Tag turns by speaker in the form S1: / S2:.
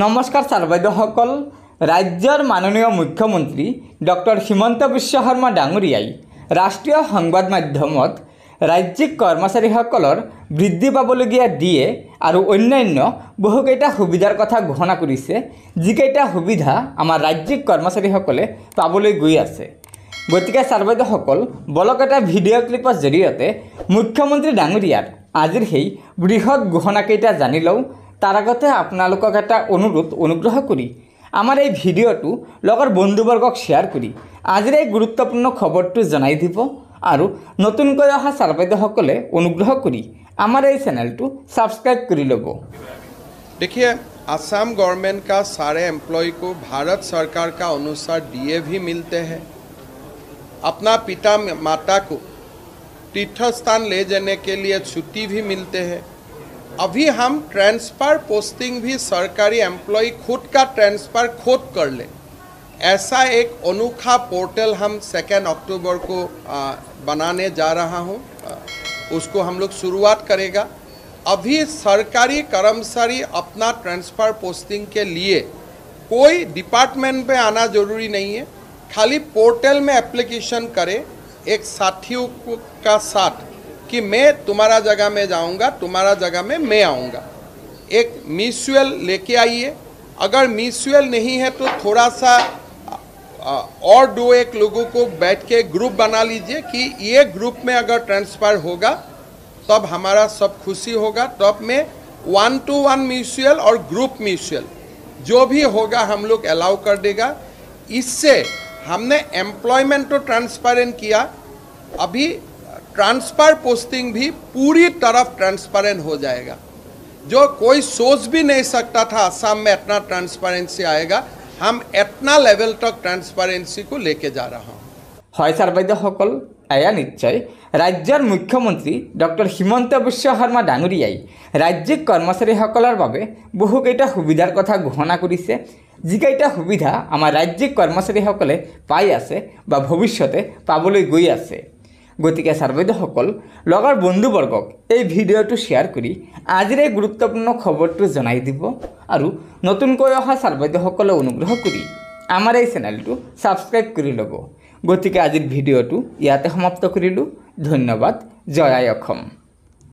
S1: নমস্কাৰ ছাৰ বাইদেউসকল ৰাজ্যৰ মাননীয় মুখ্যমন্ত্ৰী ডক্টৰ হিমন্ত বিশ্ব শৰ্মা ডাঙৰীয়াই ৰাষ্ট্ৰীয় সংবাদ মাধ্যমত ৰাজ্যিক কৰ্মচাৰীসকলৰ বৃদ্ধি পাবলগীয়া দিয়ে আৰু অন্যান্য বহুকেইটা সুবিধাৰ কথা ঘোষণা কৰিছে যিকেইটা সুবিধা আমাৰ ৰাজ্যিক কৰ্মচাৰীসকলে পাবলৈ গৈ আছে গতিকে ছাৰ বাইদেউসকল বলক এটা ভিডিঅ' ক্লিপৰ জৰিয়তে মুখ্যমন্ত্ৰী ডাঙৰীয়াৰ আজিৰ সেই বৃহৎ ঘোষণাকেইটা জানি লওঁ তাৰ আগতে আপোনালোকক এটা অনুৰোধ অনুগ্ৰহ কৰি আমাৰ এই ভিডিঅ'টো লগৰ বন্ধুবৰ্গক শ্বেয়াৰ কৰি আজিৰ এই গুৰুত্বপূৰ্ণ খবৰটি জনাই দিব আৰু নতুনকৈ অহা সাৰ্বাদ্য সকলে অনুগ্ৰহ কৰে আমাৰ এই চেনেলটো ছাবস্ক্ৰাইব কৰি লব
S2: দেখিয়ে আসাম গভর্নমেন্ট কা সারে এমপ্লয়ীকে ভারত সরকার কা অনুসার ডিএ ভি মিলতে হে আপনা পিতা মাতা তীর্থস্থান লে যেনে কে ছুটি ভি মিলতে হ্যাঁ अभी हम ट्रांसफ़र पोस्टिंग भी सरकारी एम्प्लॉय खुद का ट्रांसफ़र खुद कर लें ऐसा एक अनोखा पोर्टल हम सेकेंड अक्टूबर को आ, बनाने जा रहा हूँ उसको हम लोग शुरुआत करेगा अभी सरकारी कर्मचारी अपना ट्रांसफ़र पोस्टिंग के लिए कोई डिपार्टमेंट में आना जरूरी नहीं है खाली पोर्टल में एप्लीकेशन करें एक साथियों का साथ कि मैं तुम्हारा जगह में जाऊंगा तुम्हारा जगह में मैं आऊंगा एक म्यूचुअल लेके आइए अगर म्यूचुअल नहीं है तो थोड़ा सा और दो एक लोगों को बैठ के ग्रुप बना लीजिए कि ये ग्रुप में अगर ट्रांसफर होगा तब हमारा सब खुशी होगा तब में वन टू वन म्यूचुअल और ग्रुप म्यूचुअल जो भी होगा हम लोग अलाउ कर देगा इससे हमने एम्प्लॉयमेंट तो ट्रांसपेरेंट किया अभी ट्रांसफर पोस्टिंग भी पूरी तरफ ट्रांसपेरेंट हो जाएगा जो कोई सोच भी नहीं सकता था असम में इतना ट्रांसपेरेंसी आएगा हम इतना लेवल तक ट्रांसपेरेंसी को लेके जा रहा हूँ
S1: হয় সাংবাদিকসকল এয়া নিশ্চয় ৰাজ্যৰ মুখ্যমন্ত্ৰী ডক্টৰ হিমন্ত বিশ্ব শৰ্মা ডাঙৰীয়াই ৰাজ্যিক কৰ্মচাৰীসকলৰ বাবে বহুকেইটা সুবিধাৰ কথা ঘোষণা কৰিছে যিকেইটা সুবিধা আমাৰ ৰাজ্যিক কৰ্মচাৰীসকলে পাই আছে বা ভৱিষ্যতে পাবলৈ গৈ আছে গতিকে সাৰ্বৈদ্যসকল লগৰ বন্ধুবৰ্গক এই ভিডিঅ'টো শ্বেয়াৰ কৰি আজিৰ এই গুৰুত্বপূৰ্ণ খবৰটি জনাই দিব আৰু নতুনকৈ অহা সাৰ্বৈদ্যসকলে অনুগ্ৰহ কৰি আমাৰ এই চেনেলটো ছাবস্ক্ৰাইব কৰি লব গতিকে আজিৰ ভিডিঅ'টো ইয়াতে সমাপ্ত কৰিলোঁ ধন্যবাদ জয় অসম